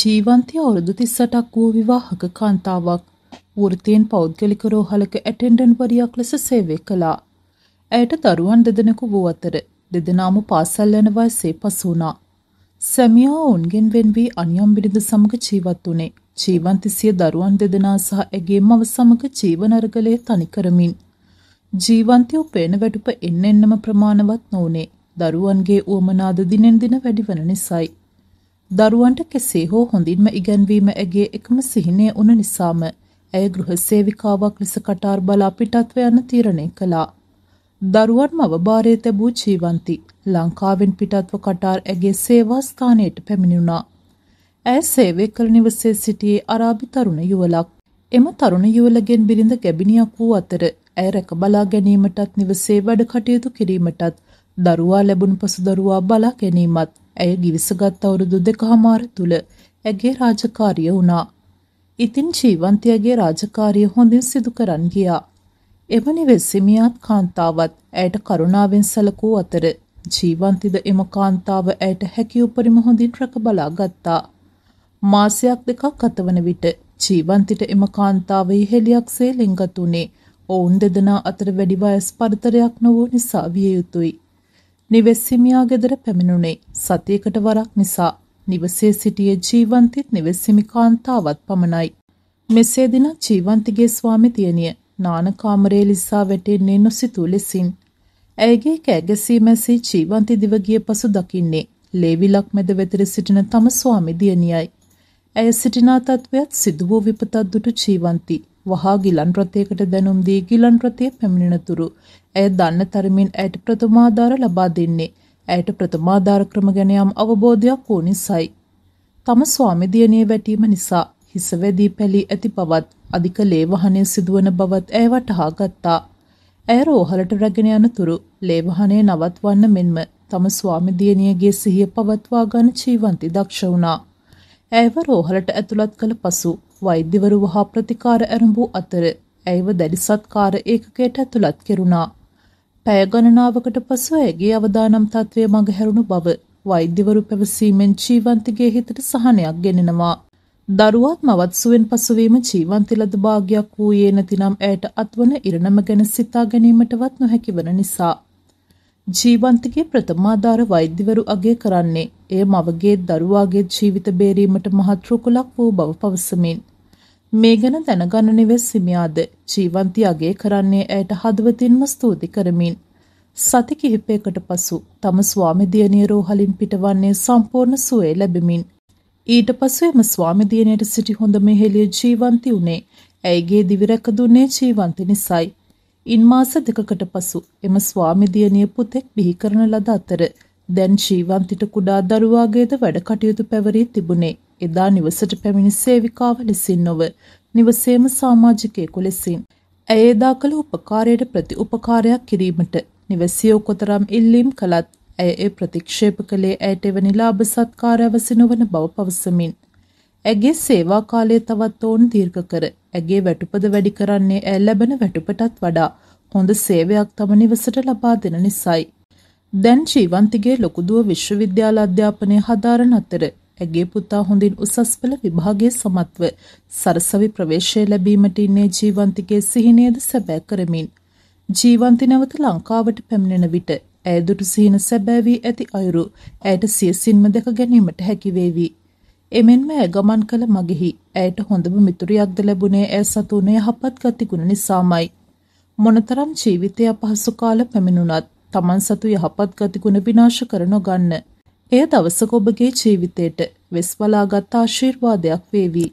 ජීවන්තය අවුරුදු 38ක් වූ විවාහක කාන්තාවක් වෘත්තියෙන් පෞද්ගලික රෝහලක ඇටෙන්ඩන්ට්වරියක් ලෙස සේවය කළා. ඇයට දරුවන් දෙදෙනෙකු වූ අතර දෙදෙනාම පාසල් යන වයසේ පසු වුණා. සැමියා ඔවුන්ගෙන් වෙන් වී අනියම් බිරිඳ සමග ජීවත් වුණේ. ජීවන්තිසිය දරුවන් දෙදෙනා සහ ඇගේ මව සමග ජීවන අරගලය තනි කරමින් ජීවන්තය උපේන වැටුප එන්න එන්නම ප්‍රමාණවත් නොවුනේ. දරුවන්ගේ උවමනාද දිනෙන් දින වැඩිවන නිසායි. දරුවන්ට කෙසේ හෝ හොඳින්ම ඉගැන්වීම ඇගේ එකම සිහිනය උන නිසාම ඇය ගෘහ සේවිකාවක් ලෙස කටාර් බලා පිටත්ව යන තීරණය කළා. දරුවන් මවභාරය තැබූ ජීවන්ති ලංකාවෙන් පිටත්ව කටාර් ඇගේ සේවාස්ථානයට පැමිණුණා. ඇය සේවය කළ නිවසේ සිටියේ අරාබි තරුණ යුවලක්. එම තරුණ යුවලගෙන් බිරිඳ ගැබිනියක් වූ අතර ඇය රැක බලා ගැනීමටත් නිවසේ වැඩ කටයුතු කිරීමටත් දරුවා ලැබුණු පසු දරුවා බලා ගැනීමත් ඇය ගිවිසගත් අවුරුදු දෙකහමාර තුළ ඇගේ රාජකාරිය වුණා. ඉතින් ජීවන්තයගේ රාජකාරිය හොඳින් සිදු කරන් ගියා. එවැනි වෙස්සිමියත් කාන්තාවත් ඇයට කරුණාවෙන් සැලකූ අතර ජීවන්තිද එම කාන්තාව ඇයට හැකි උපරිම හොඳින් රැක බලා ගත්තා. මාසයක් දෙකක් ගතවන විට ජීවන්තිට එම කාන්තාවේ හෙළියක්සේ ලිංගතුනේ ඔවුන් දෙදෙනා අතර වැඩි වයස් පරතරයක් නොවූ නිසා විය යුතුයි. නිවෙස්සිමියා ගෙදර පැමිණුනේ සතියකට වරක් නිසා නිවසේ සිටියේ ජීවන්තිත් නිවෙසිමි කාන්තාවත් පමණයි. මෙසේ දින ජීවන්තිගේ ස්වාමි තියනිය නාන කාමරයේ ලිස්සා වැටෙන්නේ නොසිතූ ලෙසින්. ඇයගේ කෑගැසීම ඇසී ජීවන්ති දිව ගිය පසු දකින්නේ ලේවිලක් මැද වෙතර සිටින තම ස්වාමි දියණියයි. ඇය සිටිනා තත්වයක් සිදු වූ විපතක් දුටු ජීවන්ති වහා ගිලන් රථයකට දැනුම් දී ගිලන් රථය පැමිණෙනතුරු ඇය දන්න තරමින් ඇයට ප්‍රථමාදාර ලබා දෙන්නේ ඇයට ප්‍රථමාධාර ක්‍රම ගැන යම් අවබෝධයක් වූ නිසයි. තම ස්වාමිදියණිය වැටීම නිසා හිස වැදී පැලී ඇති බවත් අධික ලේ වහනය සිදුවන බවත් ඇය වටහා ගත්තා. ඇය රෝහලට රැගෙන යනතුරු ලේ වහනය නවත්වන්න මෙන්ම තම ස්වාමිදියණියගේ සිහිය පවත්වා ගන්න ජීවන්ති දක්ෂ වුණා. ඇයව රෝහලට ඇතුළත් කළ පසු වෛද්‍යවරු වහා ප්‍රතිකාර ඇරඹූ අතර ඇයව දැඩි සත්කාර ඒකකයට ඇතුළත් කෙරුණා. පැය ගණනාවකට පසු ඇගේ අවදානම් තත්ත්වය මඟහැරුණු බව වෛද්‍යවරු පැවසීමෙන් ජීවන්තිගේ හිතට සහනයක් ගෙනෙනවා. දරුවාත් මවත් සුවෙන් පසුවීම ජීවන්ති ලද භාගයක් වූයේ නැතිනම් ඇයට අත්වන ඉරණම ගැන සිතා ගැනීමටවත් නොහැකිවන නිසා. ජීවන්තිගේ ප්‍රථමාධාර වෛද්‍යවරු අගේ කරන්නේ එය මවගේ දරුවාගේ ජීවිත බේරීමට මහත් රුකුලක් වූ බව පවසමින්. මේ ගැන දැනගන්න නිවෙස් හිමියාද ජීවන්ති අගය කරන්නේ ඇයට හදවතින්ම ස්තුති කරමින් සති කිහිපයකට පසු තම ස්වාමි දියණිය රෝහලින් පිටවන්නේ සම්පූර්ණ සුවය ලැබෙමින් ඊට පසු එම ස්වාමි දියණියට සිටි හොඳම හෙළිය ජීවන්ති උනේ ඇයගේ දිවිරැක දුන්නේ ජීවන්ති නිසායි ඉන් මාස දෙකකට පසු එම ස්වාමි දියණිය පුතෙක් බිහි කරන ලද අතර දැන් ජීවන්තිට කුඩා දරුවාගේද වැඩ කටයුතු පැවරී තිබුණේ එදා නිවසට පැමිණි සේවිකාව ලෙසින් නොව නිවසේම සමාජිකයෙකු ලෙසින් ඇය එදා කළ උපකාරයට ප්‍රති උපකාරයක් කිරීමට නිවැසියෝ කොතරම් ඉල්ලීම් කළත් ඇය ඒ ප්‍රතික්ෂේප කළේ ඇයට එවැනි ලාභ සත්කාරවසි නොවන බව පවසමින් ඇගේ සේවා කාලය තවත් ඔවුන් දීර්ඝ කර ඇගේ වැටුපද වැඩි කරන්නේ ඇය ලැබෙන වැටුපටත් වඩා හොඳ සේවයක් තම නිවසට ලබා දෙන නිසයි. දැන් ජීවන්තිගේ ලොකුදුව විශ්වවිද්‍යාල අධ්‍යාපනය හදාරන අතර ඇගේ පුතා හොඳින් උසස් පෙළ විභාගයේ සමත්ව සරසවි ප්‍රවේශය ලැබීමට ඉන්නේ ජීවන්තිගේ සිහිනයද සැබෑ කරමින් ජීවන්ති නැවත ලංකාවට පැමිණෙන විට ඇය දුටු සිහින සැබෑ වී ඇති අයුරු ඇයට සියසින්ම දැක ගැනීමට හැකි වේවි. එමෙන්ම ඇය ගමන් කළ මගෙහි ඇයට හොඳම මිතුරියක්ද ලැබුණේ ඇය සතුන යහපත් ගතිගුණ නිසාමයි. මොනතරම් ජීවිතය අපහසු කාල පැමිණුණත් තමන් සතු යහපත් ගතිගුණ විනාශ කර නොගන්න. එය දවසක ඔබගේ ජීවිතයට වෙස් වලාගත් ආශිර්වාදයක් වේවි.